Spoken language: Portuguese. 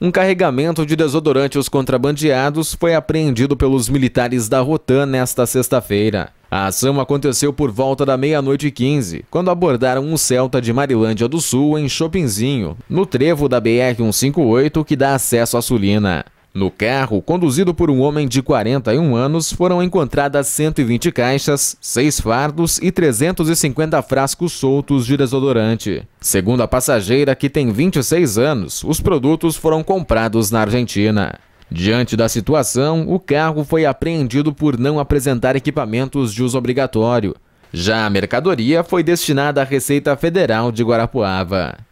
Um carregamento de desodorantes contrabandeados foi apreendido pelos militares da Rotan nesta sexta-feira. A ação aconteceu por volta da meia-noite e 15, quando abordaram um Celta de Marilândia do Sul em Chopinzinho, no trevo da BR-158 que dá acesso à Sulina. No carro, conduzido por um homem de 41 anos, foram encontradas 120 caixas, 6 fardos e 350 frascos soltos de desodorante. Segundo a passageira, que tem 26 anos, os produtos foram comprados na Argentina. Diante da situação, o carro foi apreendido por não apresentar equipamentos de uso obrigatório. Já a mercadoria foi destinada à Receita Federal de Guarapuava.